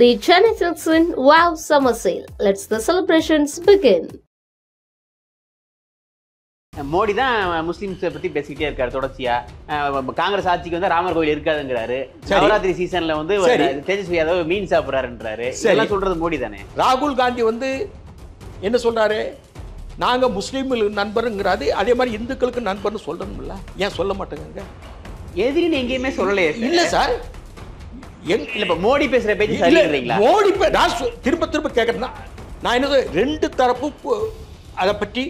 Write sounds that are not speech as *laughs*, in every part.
The Chennai Silks win Wow Summer Sale. Let's the celebrations begin. Modi தான் முஸ்லீம்ஸை பற்றி பேசிக்கிட்டே இருக்காரு தொடர்ச்சியா காங்கிரஸ் ஆட்சிக்கு வந்து ராமர் கோவில் இருக்காதுங்கிறாரு நவராத்திரி சீசன்ல வந்து தேஜஸ்வி யாதவ் மீன் சாப்பிட்றாருன்றாரு எல்லாம் சொல்றது மோடி தானே ராகுல் காந்தி வந்து என்ன சொல்றாரு நாங்க முஸ்லீம்களுக்கு நண்பருங்கிறாரு அதே மாதிரி இந்துக்களுக்கு நண்பர்னு சொல்றோம்ல ஏன் சொல்ல மாட்டேங்க எதிரின்னு எங்கேயுமே சொல்லலையே இல்லை சார் எங் இல்ல இப்ப மோடி பேசுற பேச்சு சரிங்களா மோடி நான் திரும்ப திரும்ப கேட்கறேன்னா நான் என்னது ரெண்டு தரப்பு அதை பற்றி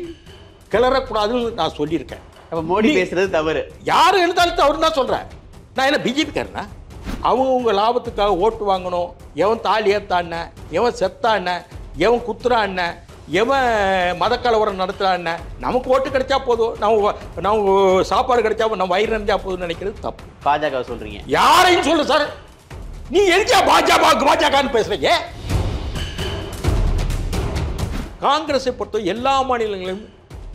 கிளறக்கூடாதுன்னு நான் சொல்லியிருக்கேன் அப்போ மோடி பேசுறது தவறு யார் எழுந்தாலும் தவறு தான் சொல்கிறேன் நான் என்ன பிஜேபிக்காரனா அவங்க உங்க லாபத்துக்காக ஓட்டு வாங்கணும் எவன் தாலி ஏத்தான எவன் செத்தான எவன் குத்துறான எவன் மதக்கலவரம் நடத்துறான நமக்கு ஓட்டு கிடைச்சா போதும் நம்ம நம்ம சாப்பாடு கிடைச்சா நம்ம வயிறு நிறைஞ்சா போதும்னு நினைக்கிறது தப்பு பாஜக சொல்றீங்க யாரையும் சொல்லு சார் நீ எங்கே பாஜக பாஜகன்னு பேசுறீங்க காங்கிரஸை பொறுத்த எல்லா மாநிலங்களிலும்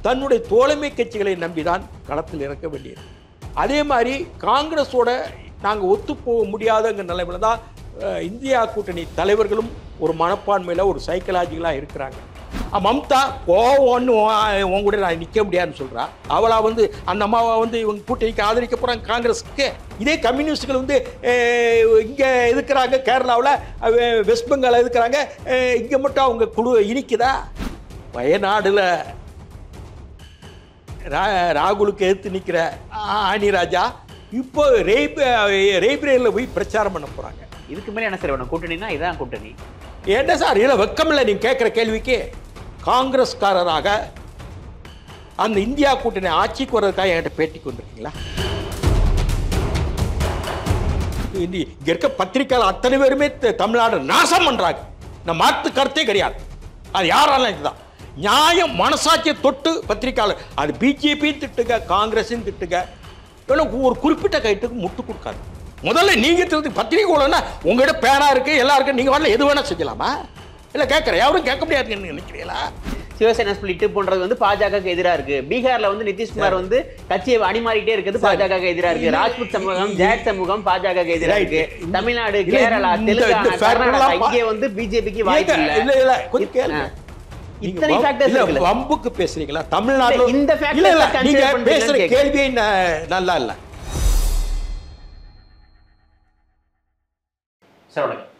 தன்னுடைய தோழமை கட்சிகளை நம்பிதான் களத்தில் இறக்க வேண்டியது அதே மாதிரி காங்கிரஸோட நாங்கள் ஒத்து போக முடியாதங்கிற நிலைமையில்தான் தான் இந்தியா கூட்டணி தலைவர்களும் ஒரு மனப்பான்மையில் ஒரு சைக்கலாஜிக்கலாக இருக்கிறாங்க மம்தா கோவம்னு உன் கூட நான் நிற்க முடியாதுன்னு சொல்கிறா அவளா வந்து அந்த அம்மாவை வந்து இவங்க கூட்டணிக்கு ஆதரிக்க போகிறாங்க காங்கிரஸுக்கு இதே கம்யூனிஸ்டுகள் வந்து இங்கே இருக்கிறாங்க கேரளாவில் வெஸ்ட் பெங்காலில் இருக்கிறாங்க இங்கே மட்டும் அவங்க குழு இனிக்குதா வயநாடில் ரா ராகுலுக்கு எதிர்த்து நிற்கிற ஆணிராஜா இப்போ ரேப் ரேப்ரேலில் போய் பிரச்சாரம் பண்ண போகிறாங்க இதுக்கு மேலே என்ன சார் வேணும் கூட்டணினா இதான் கூட்டணி என்ன சார் இல்லை வெக்கம் இல்லை நீங்கள் கேட்குற கேள்விக்கு காங்கிரஸ்காரராக அந்த இந்தியா கூட்டணி ஆட்சிக்கு வர்றதுக்காக என்கிட்ட பேட்டிக்கு கொண்டிருக்கீங்களா இந்தி இருக்க பத்திரிகையாளர் அத்தனை பேருமே தமிழ்நாடு நாசம் பண்ணுறாங்க நான் மாற்று கருத்தே கிடையாது அது யாராலும் இதுதான் நியாயம் மனசாட்சியை தொட்டு பத்திரிகையாளர் அது பிஜேபி திட்டுங்க காங்கிரஸுன்னு திட்டுங்க இல்லை ஒரு குறிப்பிட்ட கைட்டுக்கு முட்டு கொடுக்காது முதல்ல நீங்கள் திருத்தி பத்திரிகை உங்ககிட்ட பேனா இருக்கு எல்லாருக்கும் நீங்க நீங்கள் வரல எது வேணால் செஞ்சலாமா இல்லை கேட்குறேன் யாரும் கேட்க முடியாதுன்னு நினைக்கிறீங்களா சிவசேனா ஸ்பிளிட் போன்றது வந்து பாஜகவுக்கு எதிராக இருக்கு பீகார்ல வந்து நிதிஷ்குமார் வந்து கட்சியை அணிமாறிட்டே இருக்கிறது பாஜகவுக்கு எதிராக இருக்கு ராஜ்புத் சமூகம் ஜேட் சமூகம் பாஜகவுக்கு எதிராக இருக்கு தமிழ்நாடு கேரளா தெலுங்கானா இங்கே வந்து பிஜேபிக்கு வாய்ப்பு இல்ல இல்ல கொஞ்சம் கேளுங்க இத்தனை வம்புக்கு பேசுறீங்களா தமிழ்நாட்டுல இந்த நல்லா இல்ல சார் வணக்கம்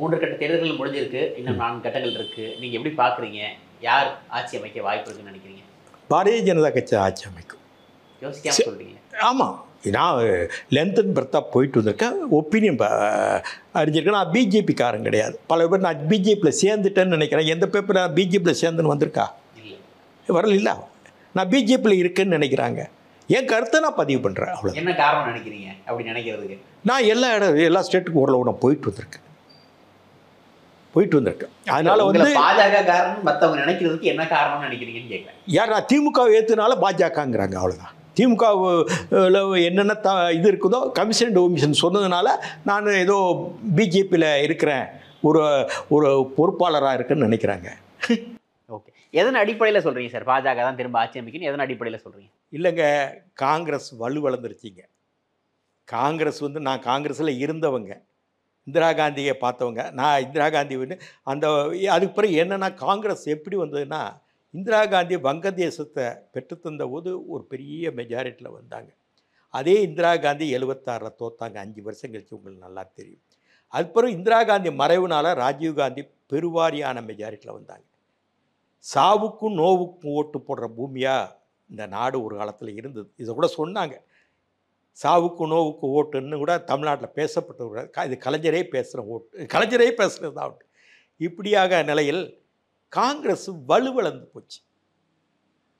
மூன்று கட்ட தேர்தல்கள் முடிஞ்சிருக்கு இன்னும் நான்கு கட்டங்கள் இருக்குது நீங்கள் எப்படி பார்க்குறீங்க யார் ஆட்சி அமைக்க வாய்ப்பு இருக்குன்னு நினைக்கிறீங்க பாரதிய ஜனதா கட்சி ஆட்சி அமைக்கும் சொல்றீங்க ஆமா ஆமாம் நான் லென்த் அண்ட் பிரத்தாக போயிட்டு வந்திருக்கேன் ஒப்பீனியன் அறிஞ்சிருக்கேன் நான் பிஜேபி காரன் கிடையாது பல பேர் நான் பிஜேபியில் சேர்ந்துட்டேன்னு நினைக்கிறேன் எந்த பேப்பர் நான் பிஜேபியில் சேர்ந்துன்னு வந்திருக்கா வரல இல்லை நான் பிஜேபியில் இருக்குன்னு நினைக்கிறாங்க என் கருத்தை நான் பதிவு பண்ணுறேன் அவ்வளோ என்ன காரணம் நினைக்கிறீங்க அப்படி நினைக்கிறதுக்கு நான் எல்லா இடம் எல்லா ஸ்டேட்டுக்கும் ஓரளவு நான் போயிட்டு வந்திருக்கேன் போயிட்டு வந்திருக்கு அதனால வந்து பாஜக காரணம் மற்றவங்க நினைக்கிறதுக்கு என்ன காரணம்னு நினைக்கிறீங்கன்னு கேட்குறேன் யார் நான் திமுக ஏற்றுனால பாஜகங்கிறாங்க அவ்வளோதான் திமுக என்னென்ன த இது இருக்குதோ கமிஷன் ஓமிஷன் சொன்னதுனால நான் ஏதோ பிஜேபியில் இருக்கிறேன் ஒரு ஒரு பொறுப்பாளராக இருக்குன்னு நினைக்கிறாங்க *laughs* ஓகே எதன் அடிப்படையில் சொல்கிறீங்க சார் பாஜக தான் திரும்ப ஆட்சி அமைக்கணும் எதன் அடிப்படையில் சொல்கிறீங்க இல்லைங்க காங்கிரஸ் வலு வளர்ந்துருச்சிங்க காங்கிரஸ் வந்து நான் காங்கிரஸில் இருந்தவங்க இந்திரா காந்தியை பார்த்தவங்க நான் இந்திரா காந்தி வந்து அந்த அதுக்கு பிறகு என்னென்னா காங்கிரஸ் எப்படி வந்ததுன்னா இந்திரா காந்தி வங்கதேசத்தை பெற்றுத்தந்த போது ஒரு பெரிய மெஜாரிட்டியில் வந்தாங்க அதே இந்திரா காந்தி எழுபத்தாறில் தோத்தாங்க அஞ்சு வருஷம் கழித்து உங்களுக்கு நல்லா தெரியும் அதுக்கப்புறம் இந்திரா காந்தி மறைவுனால ராஜீவ்காந்தி பெருவாரியான மெஜாரிட்டியில் வந்தாங்க சாவுக்கும் நோவுக்கும் ஓட்டு போடுற பூமியாக இந்த நாடு ஒரு காலத்தில் இருந்தது இதை கூட சொன்னாங்க சாவுக்கு நோவுக்கு ஓட்டுன்னு கூட தமிழ்நாட்டில் பேசப்பட்டு இது கலைஞரே பேசுகிற ஓட்டு கலைஞரே பேசுகிறது தான் ஓட்டு இப்படியாக நிலையில் காங்கிரஸ் வலுவிழந்து போச்சு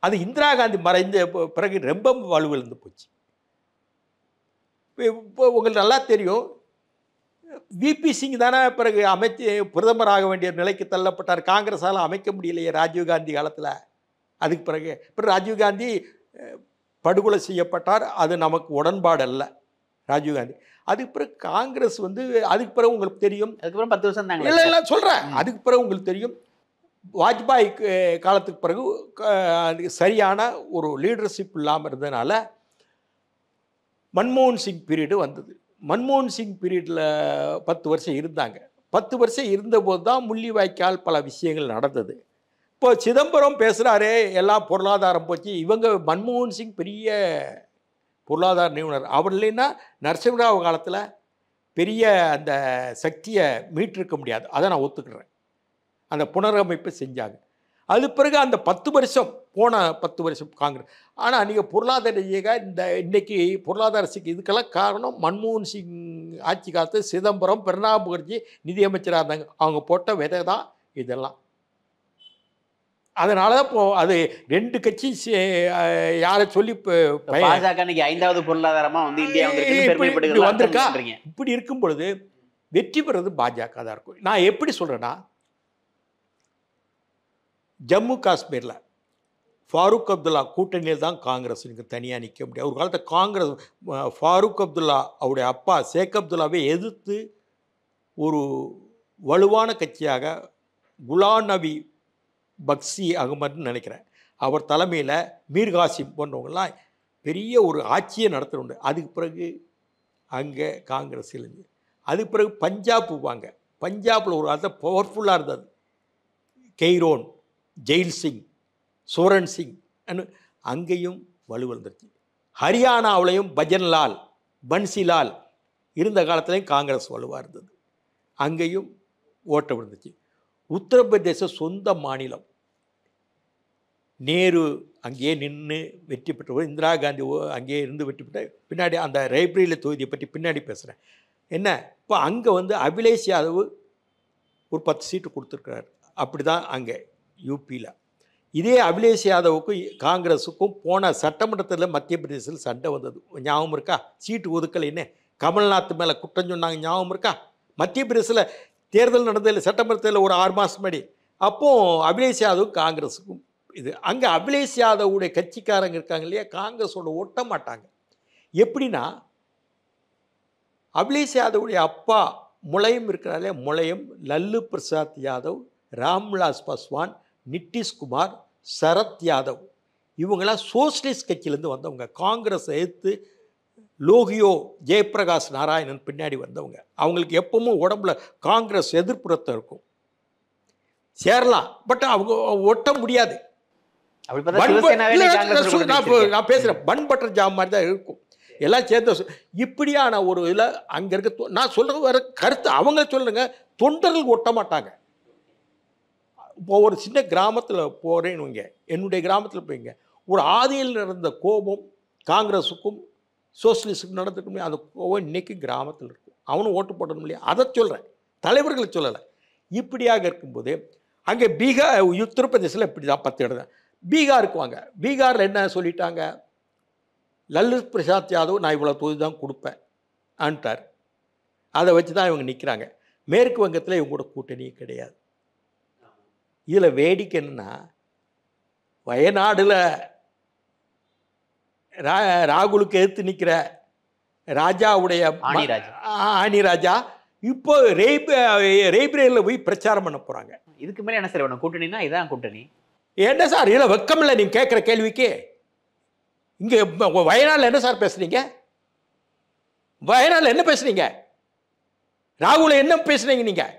அது இந்திரா காந்தி மறைந்த பிறகு ரொம்ப வலுவிழந்து போச்சு இப்போ உங்களுக்கு நல்லா தெரியும் விபி சிங் தானே பிறகு அமைச்சு பிரதமராக வேண்டிய நிலைக்கு தள்ளப்பட்டார் காங்கிரஸால் அமைக்க முடியலையே ராஜீவ்காந்தி காலத்தில் அதுக்கு பிறகு இப்போ ராஜீவ்காந்தி படுகொலை செய்யப்பட்டார் அது நமக்கு உடன்பாடு அல்ல ராஜீவ்காந்தி அதுக்கு பிறகு காங்கிரஸ் வந்து அதுக்கு பிறகு உங்களுக்கு தெரியும் அதுக்கப்புறம் பத்து வருஷம் தாங்க இல்லை இல்லை சொல்கிறேன் அதுக்கு பிறகு உங்களுக்கு தெரியும் வாஜ்பாய் காலத்துக்கு பிறகு சரியான ஒரு லீடர்ஷிப் இல்லாமல் இருந்ததுனால மன்மோகன் சிங் பீரியடு வந்தது மன்மோகன் சிங் பீரியடில் பத்து வருஷம் இருந்தாங்க பத்து வருஷம் இருந்தபோது தான் முள்ளிவாய்க்கால் பல விஷயங்கள் நடந்தது இப்போ சிதம்பரம் பேசுகிறாரே எல்லாம் பொருளாதாரம் போச்சு இவங்க மன்மோகன் சிங் பெரிய பொருளாதார நிபுணர் அவர் இல்லைன்னா நரசிம்மராவ் காலத்தில் பெரிய அந்த சக்தியை மீட்டிருக்க முடியாது அதை நான் ஒத்துக்கிறேன் அந்த புனரமைப்பு செஞ்சாங்க அது பிறகு அந்த பத்து வருஷம் போன பத்து வருஷம் காங்கிரஸ் ஆனால் நீங்கள் பொருளாதார இந்த இன்றைக்கி பொருளாதார சிக்கல் இதுக்கெல்லாம் காரணம் மன்மோகன் சிங் ஆட்சி காலத்து சிதம்பரம் பிரணாப் முகர்ஜி நிதியமைச்சராக இருந்தாங்க அவங்க போட்ட விதை தான் இதெல்லாம் அதனால தான் இப்போ அது ரெண்டு கட்சி யாரை சொல்லி பாஜக ஐந்தாவது பொருளாதாரமாக வந்து இந்தியா வந்திருக்கா இப்படி இருக்கும் பொழுது வெற்றி பெறது பாஜக தான் இருக்கும் நான் எப்படி சொல்கிறேன்னா ஜம்மு காஷ்மீரில் ஃபாரூக் அப்துல்லா கூட்டணியில் தான் காங்கிரஸ் எனக்கு தனியாக நிற்க முடியாது ஒரு காலத்தில் காங்கிரஸ் ஃபாரூக் அப்துல்லா அவருடைய அப்பா ஷேக் அப்துல்லாவை எதிர்த்து ஒரு வலுவான கட்சியாக குலாம் நபி பக்சி அகமதுன்னு நினைக்கிறேன் அவர் தலைமையில் மீர்காசிம் போன்றவங்களாம் பெரிய ஒரு ஆட்சியை நடத்துணுண்டு அதுக்கு பிறகு அங்கே காங்கிரஸ் இருந்து அதுக்கு பிறகு பஞ்சாப் போவாங்க பஞ்சாபில் ஒரு அதை பவர்ஃபுல்லாக இருந்தது கெய்ரோன் ஜெயில் சிங் சோரன் சிங் அங்கேயும் வலுவழந்துருச்சு ஹரியானாவிலையும் பஜன்லால் பன்சிலால் இருந்த காலத்துலேயும் காங்கிரஸ் வலுவாக இருந்தது அங்கேயும் ஓட்ட விழுந்துச்சு உத்தரப்பிரதேச சொந்த மாநிலம் நேரு அங்கேயே நின்று வெற்றி பெற்றவர் இந்திரா காந்தி அங்கேயே இருந்து வெற்றி பெற்ற பின்னாடி அந்த ரைப்ரரியில் தொகுதியை பற்றி பின்னாடி பேசுகிறேன் என்ன இப்போ அங்கே வந்து அபிலேஷ் யாதவ் ஒரு பத்து சீட்டு கொடுத்துருக்கிறார் அப்படி தான் அங்கே யூபியில் இதே அபிலேஷ் யாதவுக்கும் காங்கிரஸுக்கும் போன சட்டமன்றத்தில் மத்திய பிரதேசத்தில் சண்டை வந்தது ஞாபகம் இருக்கா சீட்டு ஒதுக்கலைன்னு கமல்நாத் மேலே குற்றம் சொன்னாங்க ஞாபகம் இருக்கா மத்திய பிரதேசத்தில் தேர்தல் நடந்ததில்லை சட்டமன்றத்தில் ஒரு ஆறு மாதம் முன்னாடி அப்போது அபிலேஷ் யாதவ் காங்கிரஸுக்கும் இது அங்கே அபிலேஷ் யாதவுடைய கட்சிக்காரங்க இருக்காங்க இல்லையா காங்கிரஸோட ஒட்ட மாட்டாங்க எப்படின்னா அபிலேஷ் யாதவுடைய அப்பா முளையம் இல்லையா முளையம் லல்லு பிரசாத் யாதவ் ராம்விலாஸ் பாஸ்வான் நிதிஷ்குமார் சரத் யாதவ் இவங்களாம் சோசியலிஸ்ட் கட்சியிலேருந்து வந்தவங்க காங்கிரஸ் எதிர்த்து லோகியோ ஜெயபிரகாஷ் நாராயணன் பின்னாடி வந்தவங்க அவங்களுக்கு எப்பவும் உடம்புல காங்கிரஸ் எதிர்ப்புறத்தை இருக்கும் சேரலாம் பட் அவங்க ஒட்ட முடியாது நான் பேசுகிறேன் பன் பட்டர் ஜாப் மாதிரி தான் இருக்கும் எல்லாம் சேர்த்து இப்படியான ஒரு இதில் அங்கே இருக்க நான் சொல்கிற வர கருத்து அவங்க சொல்லுங்க தொண்டர்கள் ஒட்ட மாட்டாங்க இப்போ ஒரு சின்ன கிராமத்தில் போகிறேன்னு இங்கே என்னுடைய கிராமத்தில் போய்ங்க ஒரு ஆதியில் நடந்த கோபம் காங்கிரஸுக்கும் சோசியலிஸ்டுக்கும் நடந்துருக்கும் அந்த கோபம் இன்றைக்கி கிராமத்தில் இருக்கும் அவனும் ஓட்டு போட்டணும் இல்லையா அதை சொல்கிறேன் தலைவர்களை சொல்லலை இப்படியாக இருக்கும்போது அங்கே பீகார் திருப்பதி இப்படி தான் பத்து இடம் தான் பீகாருக்கு வாங்க பீகாரில் என்ன சொல்லிட்டாங்க லல்லு பிரசாத் யாதவ் நான் இவ்வளோ தொகுதி தான் கொடுப்பேன் ஆன்ட்டார் அதை வச்சு தான் இவங்க நிற்கிறாங்க மேற்கு வங்கத்தில் இவங்களோட கூட்டணியே கிடையாது இதில் வேடிக்கை என்னென்னா வயநாடில் ரா ராகுலுக்கு எடுத்து நிற்கிற ராஜாவுடைய ஆணிராஜா இப்போ ரேப் ரெய்பிரேலில் போய் பிரச்சாரம் பண்ண போகிறாங்க இதுக்கு மேலே என்ன சார் வேணும் கூட்டணினா இதான் கூட்டணி என்ன சார் இல்லை வெக்கம் இல்லை நீங்கள் கேட்குற கேள்விக்கு இங்கே வயநாளில் என்ன சார் பேசுனீங்க வயநாளில் என்ன பேசுனீங்க ராகுல என்ன பேசுனீங்க நீங்கள்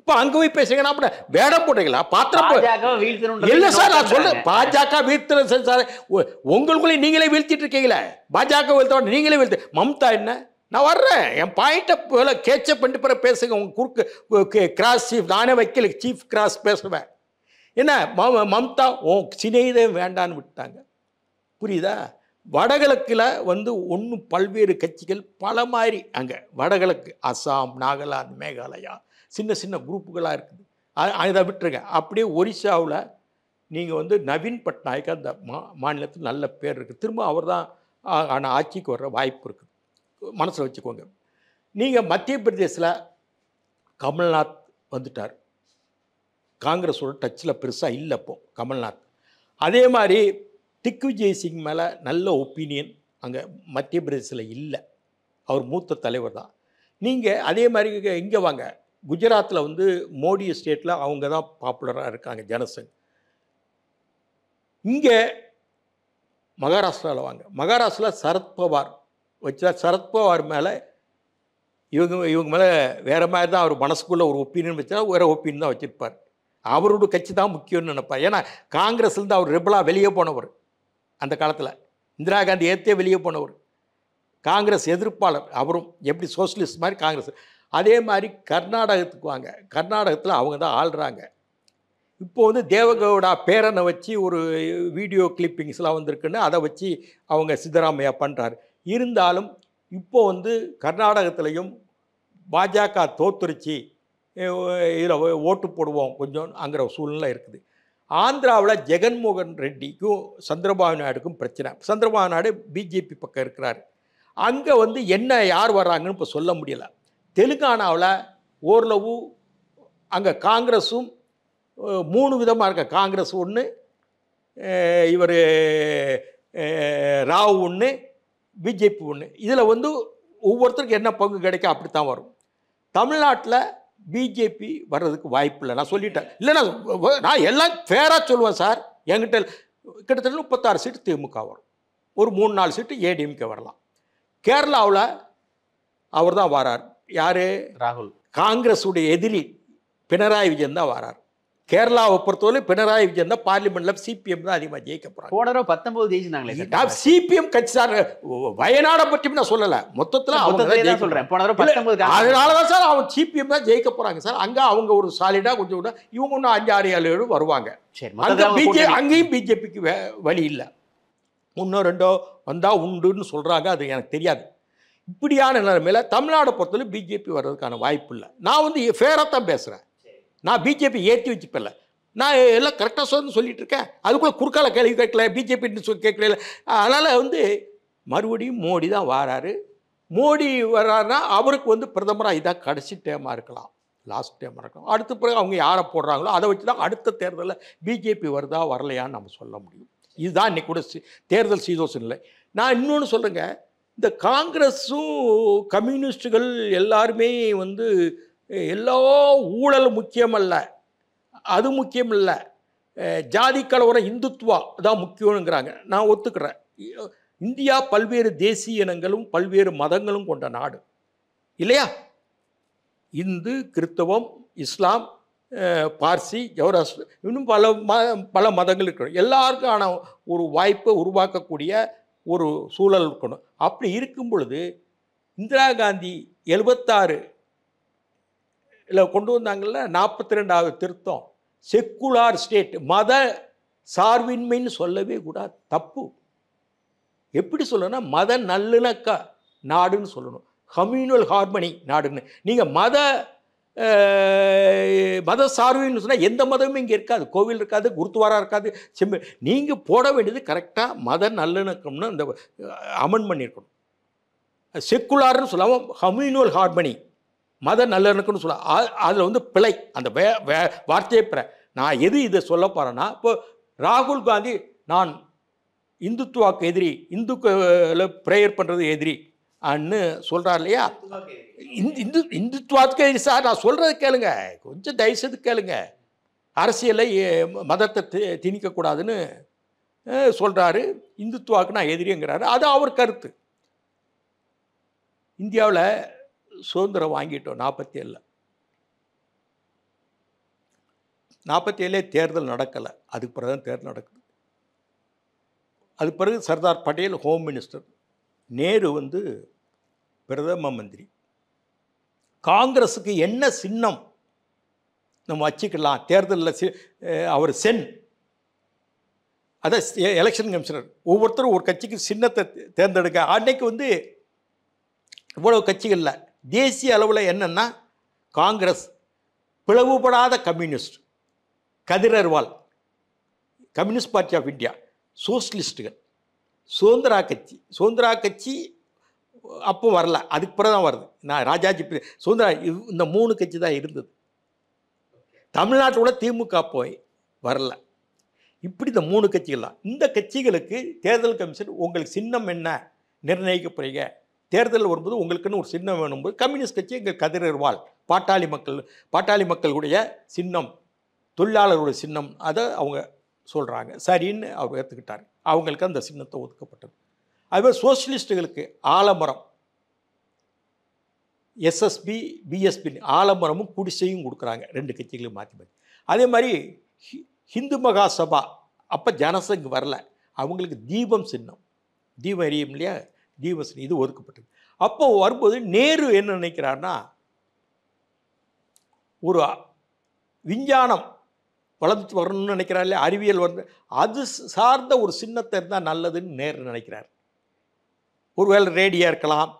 இப்போ அங்கே போய் பேசுறீங்கன்னா அப்படி வேடம் போட்டீங்களா பாத்திரம் இல்லை சார் நான் சொல்ல பாஜக வீழ்த்தணும் சார் உங்களுக்குள்ளே நீங்களே வீழ்த்திட்டு இருக்கீங்களே பாஜக வீழ்த்தோட நீங்களே வீழ்த்து மம்தா என்ன நான் வர்றேன் என் பாயிண்ட்டை போல கேட்சப் பண்ணிட்டு பிற பேசுங்க உங்கள் குறுக்கு கிராஸ் சீஃப் நானே வைக்கல சீஃப் கிராஸ் பேசுவேன் என்ன மம்தா ஓ சிநேகிதே வேண்டான்னு விட்டாங்க புரியுதா வடகிழக்கில் வந்து ஒன்று பல்வேறு கட்சிகள் பல மாதிரி அங்கே வடகிழக்கு அஸ்ஸாம் நாகாலாந்து மேகாலயா சின்ன சின்ன குரூப்புகளாக இருக்குது அதை விட்டுருங்க அப்படியே ஒரிசாவில் நீங்கள் வந்து நவீன் பட்நாயக் அந்த மா மாநிலத்தில் நல்ல பேர் இருக்குது திரும்ப அவர் தான் ஆனால் ஆட்சிக்கு வர்ற வாய்ப்பு இருக்குது மனசில் வச்சுக்கோங்க நீங்கள் மத்திய பிரதேசில் கமல்நாத் வந்துட்டார் காங்கிரஸோட டச்சில் பெருசாக இல்லை இப்போ கமல்நாத் அதே மாதிரி திக்விஜய் சிங் மேலே நல்ல ஒப்பீனியன் அங்கே மத்திய பிரதேசத்தில் இல்லை அவர் மூத்த தலைவர் தான் நீங்கள் அதே மாதிரி இங்கே வாங்க குஜராத்தில் வந்து மோடி ஸ்டேட்டில் அவங்க தான் பாப்புலராக இருக்காங்க ஜனசங் இங்கே மகாராஷ்டிராவில் வாங்க மகாராஷ்டிராவில் சரத்பவார் வச்சா சரத்பவார் மேலே இவங்க இவங்க மேலே வேறு மாதிரி தான் அவர் மனசுக்குள்ளே ஒரு ஒப்பீனியன் வச்சா வேறு ஒப்பீனியன் தான் வச்சுருப்பார் அவரோட கட்சி தான் முக்கியம்னு நினைப்பார் ஏன்னா காங்கிரஸ்லேருந்து அவர் ரிபலாக வெளியே போனவர் அந்த காலத்தில் இந்திரா காந்தி ஏற்றே வெளியே போனவர் காங்கிரஸ் எதிர்ப்பாளர் அவரும் எப்படி சோசியலிஸ்ட் மாதிரி காங்கிரஸ் அதே மாதிரி கர்நாடகத்துக்கு வாங்க கர்நாடகத்தில் அவங்க தான் ஆள்றாங்க இப்போ வந்து தேவகவுடா பேரனை வச்சு ஒரு வீடியோ கிளிப்பிங்ஸ்லாம் வந்திருக்குன்னு அதை வச்சு அவங்க சித்தராமையா பண்ணுறாரு இருந்தாலும் இப்போது வந்து கர்நாடகத்துலேயும் பாஜக தோத்துருச்சு இதில் ஓட்டு போடுவோம் கொஞ்சம் கொஞ்சம்ங்கிற சூழ்நிலை இருக்குது ஆந்திராவில் ஜெகன்மோகன் ரெட்டிக்கும் சந்திரபாபு நாயுடுக்கும் பிரச்சனை சந்திரபாபு நாயுடு பிஜேபி பக்கம் இருக்கிறார் அங்கே வந்து என்ன யார் வர்றாங்கன்னு இப்போ சொல்ல முடியலை தெலுங்கானாவில் ஓரளவு அங்கே காங்கிரஸும் மூணு விதமாக இருக்க காங்கிரஸ் ஒன்று இவர் ராவ் ஒன்று பிஜேபி ஒன்று இதில் வந்து ஒவ்வொருத்தருக்கும் என்ன பங்கு கிடைக்க அப்படி தான் வரும் தமிழ்நாட்டில் பிஜேபி வர்றதுக்கு வாய்ப்பு இல்லை நான் சொல்லிட்டேன் இல்லைனா நான் நான் எல்லாம் ஃபேராக சொல்லுவேன் சார் என்கிட்ட கிட்டத்தட்ட முப்பத்தாறு சீட்டு திமுக வரும் ஒரு மூணு நாலு சீட்டு ஏடிஎம்கே வரலாம் கேரளாவில் அவர் தான் வரார் யார் ராகுல் காங்கிரஸுடைய எதிரி பினராயி விஜயன் தான் வரார் கேரளாவை பொறுத்தவரை பினராயி விஜயன் தான் பார்லிமெண்ட்ல சிபிஎம் தான் அதிகமாக ஜெயிக்க போறாங்க போன பத்தொன்பது ஜெயிச்சினாங்களே சிபிஎம் கட்சி சார் வயநாடை பற்றி நான் சொல்லல மொத்தத்தில் அவங்க சொல்றேன் பத்தொன்பது அதனால தான் சார் அவங்க சிபிஎம் தான் ஜெயிக்க போறாங்க சார் அங்கே அவங்க ஒரு சாலிடாக கொஞ்சம் கூட இவங்க ஒன்றும் அஞ்சு ஆறு ஏழு ஏழு வருவாங்க பிஜே அங்கேயும் பிஜேபிக்கு வழி இல்லை ஒன்றோ ரெண்டோ வந்தால் உண்டுன்னு சொல்கிறாங்க அது எனக்கு தெரியாது இப்படியான நிலைமையில் தமிழ்நாடு பொறுத்தவரை பிஜேபி வர்றதுக்கான வாய்ப்பு இல்லை நான் வந்து ஃபேராக தான் பேசுகிறேன் நான் பிஜேபி ஏற்றி வச்சுப்பில்ல நான் எல்லாம் கரெக்டாக சொல்லு சொல்லிட்டு இருக்கேன் அதுக்குள்ளே குறுக்கால கேள்வி கேட்கல பிஜேபின்னு கேட்கல அதனால் வந்து மறுபடியும் மோடி தான் வராரு மோடி வராருன்னா அவருக்கு வந்து பிரதமராக இதாக கடைசி டேமாக இருக்கலாம் லாஸ்ட் டைம் இருக்கும் அடுத்த பிறகு அவங்க யாரை போடுறாங்களோ அதை வச்சு தான் அடுத்த தேர்தலில் பிஜேபி வருதா வரலையான்னு நம்ம சொல்ல முடியும் இதுதான் இன்றைக்கி கூட தேர்தல் சீதோசன் இல்லை நான் இன்னொன்று சொல்லுங்கள் இந்த காங்கிரஸும் கம்யூனிஸ்டுகள் எல்லாருமே வந்து எல்லா ஊழல் முக்கியமல்ல அது முக்கியம் இல்லை ஜாதி கலவரம் இந்துத்துவா தான் முக்கியங்கிறாங்க நான் ஒத்துக்கிறேன் இந்தியா பல்வேறு தேசிய இனங்களும் பல்வேறு மதங்களும் கொண்ட நாடு இல்லையா இந்து கிறித்தவம் இஸ்லாம் பார்சி ஜவராஸ் இன்னும் பல ம பல மதங்கள் இருக்கணும் எல்லாருக்கான ஒரு வாய்ப்பை உருவாக்கக்கூடிய ஒரு சூழல் இருக்கணும் அப்படி இருக்கும் பொழுது இந்திரா காந்தி எழுபத்தாறு இல்லை கொண்டு வந்தாங்கள்ல நாற்பத்தி ரெண்டாவது திருத்தம் செக்குலார் ஸ்டேட் மத சார்பின்மைன்னு சொல்லவே கூடாது தப்பு எப்படி சொல்லணும்னா மத நல்லிணக்க நாடுன்னு சொல்லணும் கம்யூனல் ஹார்மனி நாடுன்னு நீங்கள் மத மத சார்பின்னு சொன்னால் எந்த மதமும் இங்கே இருக்காது கோவில் இருக்காது குருத்துவாரா இருக்காது செம்பு நீங்கள் போட வேண்டியது கரெக்டாக மத நல்லிணக்கம்னு அந்த அமன் பண்ணியிருக்கணும் செக்குலார்னு சொல்லாமல் கம்யூனல் ஹார்மனி மத நல்லிணக்கம்னு சொல்ல அதில் வந்து பிழை அந்த வே வே வார்த்தையே பிற நான் எது இதை சொல்ல போகிறேன்னா இப்போ ராகுல் காந்தி நான் இந்துத்துவாக்கு எதிரி இந்துக்களை ப்ரேயர் பண்ணுறது எதிரி அன்னு சொல்கிறார் இல்லையா இந்து இந்துத்துவாத்துக்கு எதிரி சார் நான் சொல்கிறது கேளுங்க கொஞ்சம் தயசது கேளுங்க அரசியலை மதத்தை திணிக்கக்கூடாதுன்னு சொல்கிறாரு இந்துத்துவாக்கு நான் எதிரிங்கிறாரு அது அவர் கருத்து இந்தியாவில் சுதந்திரம் வாங்கிட்டோம் நாற்பத்தி ஏழில் நாற்பத்தி ஏழே தேர்தல் நடக்கலை அதுக்கு பிறகு தான் தேர்தல் நடக்குது அதுக்கு பிறகு சர்தார் பட்டேல் ஹோம் மினிஸ்டர் நேரு வந்து பிரதம மந்திரி காங்கிரஸுக்கு என்ன சின்னம் நம்ம வச்சுக்கலாம் தேர்தலில் அவர் சென் அதான் எலெக்ஷன் கமிஷனர் ஒவ்வொருத்தரும் ஒரு கட்சிக்கு சின்னத்தை தேர்ந்தெடுக்க அன்னைக்கு வந்து இவ்வளோ கட்சிகளில் தேசிய அளவில் என்னென்னா காங்கிரஸ் பிளவுபடாத கம்யூனிஸ்ட் கதிரர்வால் கம்யூனிஸ்ட் பார்ட்டி ஆஃப் இந்தியா சோசியலிஸ்ட்டுகள் சுதந்திரா கட்சி சுதந்திரா கட்சி அப்போ வரல அதுக்கு பிறகு தான் வருது நான் ராஜாஜி சுதந்திரா இந்த மூணு கட்சி தான் இருந்தது தமிழ்நாட்டோட திமுக போய் வரல இப்படி இந்த மூணு கட்சிகள் தான் இந்த கட்சிகளுக்கு தேர்தல் கமிஷன் உங்களுக்கு சின்னம் என்ன நிர்ணயிக்கப்படுறீங்க தேர்தல் வரும்போது உங்களுக்குன்னு ஒரு சின்னம் வேணும்போது கம்யூனிஸ்ட் கட்சி எங்கள் கதிரர்வாள் பாட்டாளி மக்கள் பாட்டாளி மக்களுடைய சின்னம் தொழிலாளருடைய சின்னம் அதை அவங்க சொல்கிறாங்க சரின்னு அவர் ஏற்றுக்கிட்டார் அவங்களுக்கு அந்த சின்னத்தை ஒதுக்கப்பட்டது அதுவே சோசியலிஸ்டுகளுக்கு ஆலமரம் எஸ்எஸ்பி பிஎஸ்பி ஆலமரமும் குடிசையும் கொடுக்குறாங்க ரெண்டு கட்சிகளையும் மாற்றி மாற்றி அதே மாதிரி ஹிந்து மகா சபா அப்போ ஜனசங்கு வரல அவங்களுக்கு தீபம் சின்னம் தீபம் எரியும் இல்லையா ஜீவஸ் நீதி ஒதுக்கப்பட்டது அப்போ வரும்போது நேரு என்ன நினைக்கிறார்னா ஒரு விஞ்ஞானம் வளர்ந்து வரணும்னு நினைக்கிறார் இல்லையா அறிவியல் வந்து அது சார்ந்த ஒரு சின்னத்தை இருந்தால் நல்லதுன்னு நேரு நினைக்கிறார் ஒருவேளை ரேடியாக இருக்கலாம்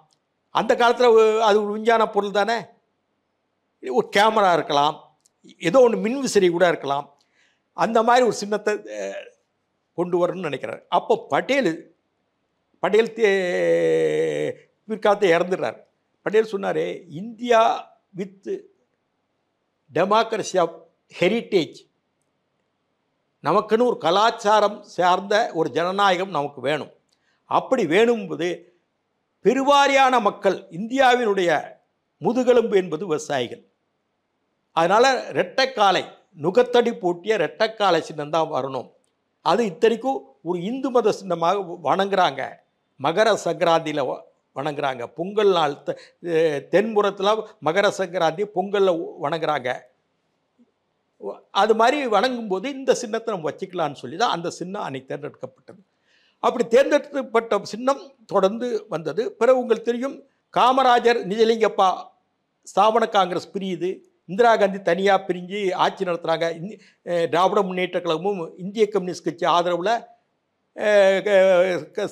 அந்த காலத்தில் அது ஒரு விஞ்ஞான பொருள் தானே ஒரு கேமரா இருக்கலாம் ஏதோ ஒன்று மின் விசிறி கூட இருக்கலாம் அந்த மாதிரி ஒரு சின்னத்தை கொண்டு வரணும்னு நினைக்கிறார் அப்போ பட்டேல் பட்டேல் பிற்காலத்தை இறந்துடுறார் பட்டேல் சொன்னார் India with democracy of heritage நமக்குன்னு ஒரு கலாச்சாரம் சார்ந்த ஒரு ஜனநாயகம் நமக்கு வேணும் அப்படி வேணும்போது பெருவாரியான மக்கள் இந்தியாவினுடைய முதுகெலும்பு என்பது விவசாயிகள் அதனால் ரெட்டைக்காலை நுகத்தடி பூட்டிய ரெட்டைக்காலை சின்னம் தான் வரணும் அது இத்தனைக்கும் ஒரு இந்து மத சின்னமாக வணங்குறாங்க மகர சங்கராந்தியில் வணங்குறாங்க பொங்கல் நாள் தென்புறத்தில் மகர சங்கராந்தி பொங்கலில் வணங்குறாங்க அது மாதிரி வணங்கும்போது இந்த சின்னத்தை நம்ம வச்சுக்கலான்னு சொல்லி தான் அந்த சின்னம் அன்னைக்கு தேர்ந்தெடுக்கப்பட்டது அப்படி தேர்ந்தெடுக்கப்பட்ட சின்னம் தொடர்ந்து வந்தது பிறகு உங்களுக்கு தெரியும் காமராஜர் நிஜலிங்கப்பா ஸ்தாபன காங்கிரஸ் பிரியுது இந்திரா காந்தி தனியாக பிரிஞ்சு ஆட்சி நடத்துகிறாங்க திராவிட முன்னேற்ற கழகமும் இந்திய கம்யூனிஸ்ட் கட்சி ஆதரவில்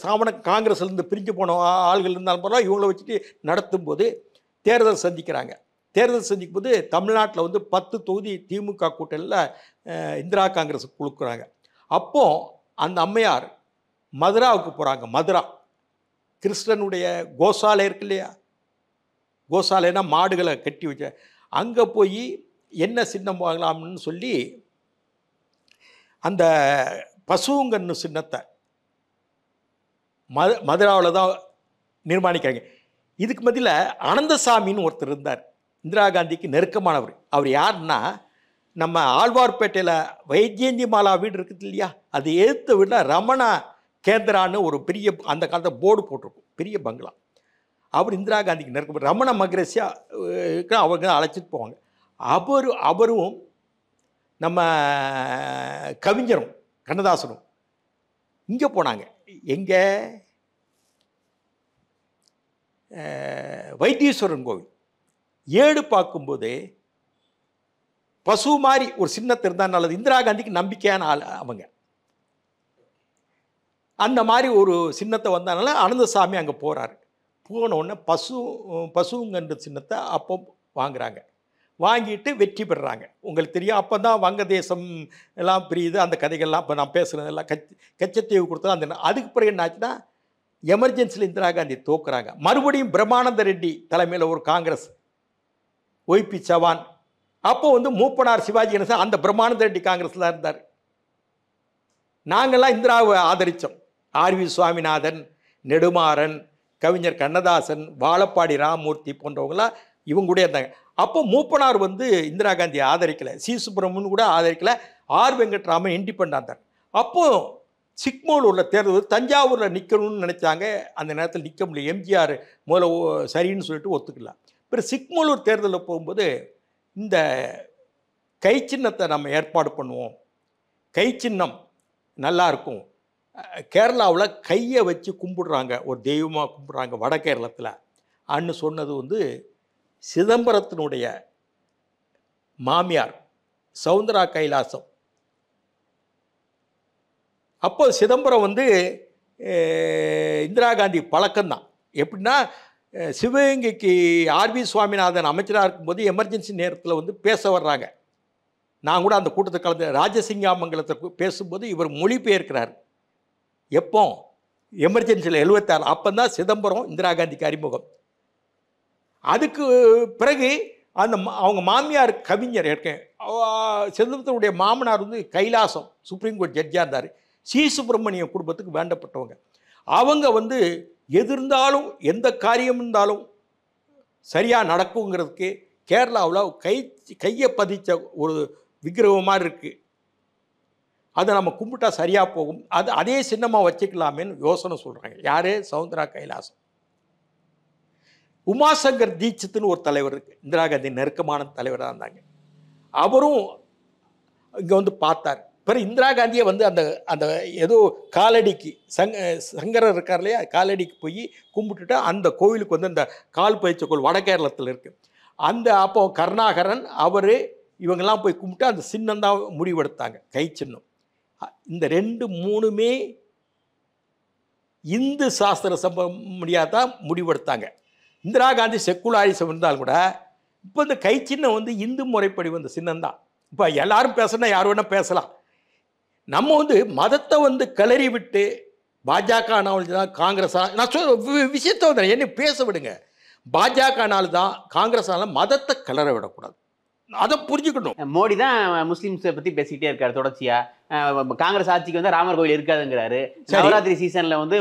சாமண காங்கிரஸ்லேருந்து பிரிஞ்சு போன ஆள்கள் இருந்தாலும் பரவாயில்ல இவங்கள வச்சுட்டு நடத்தும் போது தேர்தல் சந்திக்கிறாங்க தேர்தல் சந்திக்கும் போது தமிழ்நாட்டில் வந்து பத்து தொகுதி திமுக கூட்டணியில் இந்திரா காங்கிரஸ் கொடுக்குறாங்க அப்போது அந்த அம்மையார் மதுராவுக்கு போகிறாங்க மதுரா கிறிஸ்டனுடைய கோசாலை இருக்கு இல்லையா கோசாலைனா மாடுகளை கட்டி வச்ச அங்கே போய் என்ன சின்னம் வாங்கலாம்னு சொல்லி அந்த பசுங்கன்னு சின்னத்தை மது மதுராவில் தான் நிர்மாணிக்கிறாங்க இதுக்கு மத்தியில் அனந்தசாமின்னு ஒருத்தர் இருந்தார் இந்திரா காந்திக்கு நெருக்கமானவர் அவர் யார்னா நம்ம ஆழ்வார்பேட்டையில் வைத்தியந்தி மாலா வீடு இருக்குது இல்லையா அது எதிர்த்த வீடில் ரமணா கேந்திரான்னு ஒரு பெரிய அந்த காலத்தில் போர்டு போட்டிருக்கும் பெரிய பங்களா அவர் இந்திரா காந்திக்கு நெருக்கம் ரமண மகரேஷியா அவங்க தான் அழைச்சிட்டு போவாங்க அவர் அவரும் நம்ம கவிஞரும் கண்ணதாசனும் இங்கே போனாங்க எங்கே வைத்தீஸ்வரன் கோவில் ஏடு பார்க்கும்போது பசு மாதிரி ஒரு சின்னத்தை இருந்தால் நல்லது இந்திரா காந்திக்கு நம்பிக்கையான ஆள் அவங்க அந்த மாதிரி ஒரு சின்னத்தை வந்தனால அனந்தசாமி அங்கே போகிறாரு போனோடனே பசு பசுங்கன்ற சின்னத்தை அப்போ வாங்குகிறாங்க வாங்கிட்டு வெற்றி பெறுறாங்க உங்களுக்கு தெரியும் அப்போ தான் வங்கதேசம் எல்லாம் பிரியுது அந்த கதைகள்லாம் இப்போ நான் பேசுகிறதெல்லாம் கச் கச்சத்தீவு கொடுத்தா அந்த அதுக்கு பிறகு என்னாச்சுன்னா எமர்ஜென்சியில் இந்திரா காந்தி தோக்குறாங்க மறுபடியும் பிரம்மானந்த ரெட்டி தலைமையில் ஒரு காங்கிரஸ் ஒய்பி சவான் அப்போ வந்து மூப்பனார் சிவாஜி என்ன அந்த பிரம்மானந்த ரெட்டி காங்கிரஸில் இருந்தார் நாங்கள்லாம் இந்திராவை ஆதரித்தோம் ஆர்வி சுவாமிநாதன் நெடுமாறன் கவிஞர் கண்ணதாசன் வாழப்பாடி ராமமூர்த்தி போன்றவங்களாம் இவங்க கூட இருந்தாங்க அப்போ மூப்பனார் வந்து இந்திரா காந்தியை ஆதரிக்கலை சி சுப்பிரமணியன் கூட ஆதரிக்கலை ஆர் வெங்கட்ராமன் இண்டிபெண்டாக இருந்தார் அப்போது சிக்மோலூரில் தேர்தல் தஞ்சாவூரில் நிற்கணும்னு நினச்சாங்க அந்த நேரத்தில் நிற்க முடியல எம்ஜிஆர் முதல்ல சரின்னு சொல்லிட்டு ஒத்துக்கலாம் பிறகு சிக்மோலூர் தேர்தலில் போகும்போது இந்த கை சின்னத்தை நம்ம ஏற்பாடு பண்ணுவோம் கை சின்னம் நல்லாயிருக்கும் கேரளாவில் கையை வச்சு கும்பிடுறாங்க ஒரு தெய்வமாக கும்பிட்றாங்க வட கேரளத்தில் அன்னு சொன்னது வந்து சிதம்பரத்தினுடைய மாமியார் சவுந்தரா கைலாசம் அப்போ சிதம்பரம் வந்து இந்திரா காந்தி பழக்கம்தான் எப்படின்னா சிவகங்கைக்கு ஆர்வி சுவாமிநாதன் அமைச்சராக இருக்கும்போது எமர்ஜென்சி நேரத்தில் வந்து பேச வர்றாங்க நான் கூட அந்த கூட்டத்தை கலந்து ராஜசிங்காமங்கலத்தை பேசும்போது இவர் மொழிபெயர்க்கிறார் எப்போ எமர்ஜென்சியில் எழுபத்தாறு அப்போ தான் சிதம்பரம் இந்திரா காந்திக்கு அறிமுகம் அதுக்கு பிறகு அந்த அவங்க மாமியார் கவிஞர் இருக்கேன் சிதம்பரத்தினுடைய மாமனார் வந்து கைலாசம் சுப்ரீம் கோர்ட் ஜட்ஜாக இருந்தார் சி சுப்பிரமணிய குடும்பத்துக்கு வேண்டப்பட்டவங்க அவங்க வந்து எதிர்ந்தாலும் எந்த காரியம் இருந்தாலும் சரியாக நடக்குங்கிறதுக்கு கேரளாவில் கை கையை பதித்த ஒரு விக்கிரகமாக மாதிரி இருக்குது அதை நம்ம கும்பிட்டா சரியாக போகும் அது அதே சின்னமாக வச்சுக்கலாமேன்னு யோசனை சொல்கிறாங்க யார் சவுந்தரா கைலாசம் உமாசங்கர் தீட்சித்துன்னு ஒரு தலைவர் இருக்குது இந்திரா காந்தி நெருக்கமான தலைவராக இருந்தாங்க அவரும் இங்கே வந்து பார்த்தார் பிறகு இந்திரா காந்தியை வந்து அந்த அந்த ஏதோ காலடிக்கு சங் சங்கரர் இருக்கார் இல்லையா காலடிக்கு போய் கும்பிட்டுட்டு அந்த கோவிலுக்கு வந்து அந்த கால் பயிற்சி கோவில் வட கேரளத்தில் இருக்குது அந்த அப்போ கருணாகரன் அவர் இவங்கெல்லாம் போய் கும்பிட்டு அந்த சின்னந்தான் முடிவெடுத்தாங்க கை சின்னம் இந்த ரெண்டு மூணுமே இந்து சாஸ்திர சம்பவம் முடியாதான் முடிவெடுத்தாங்க இந்திரா காந்தி செக்குலாரிசம் இருந்தாலும் கூட இப்போ இந்த கை சின்னம் வந்து இந்து முறைப்படி வந்த சின்னந்தான் இப்போ எல்லாரும் பேசுனா யார் வேணால் பேசலாம் நம்ம வந்து மதத்தை வந்து கலறி விட்டு பாஜக தான் காங்கிரஸா நான் சொல் விஷயத்த வந்து என்ன பேச விடுங்க பாஜகனால தான் காங்கிரஸால மதத்தை கலர விடக்கூடாது அதை புரிஞ்சுக்கணும் மோடி தான் முஸ்லீம்ஸை பற்றி பேசிக்கிட்டே இருக்காரு தொடர்ச்சியா காங்கிரஸ் ஆட்சிக்கு வந்து ராமர் கோயில் இருக்காதுங்கிறாரு நவராத்திரி சீசன்ல வந்து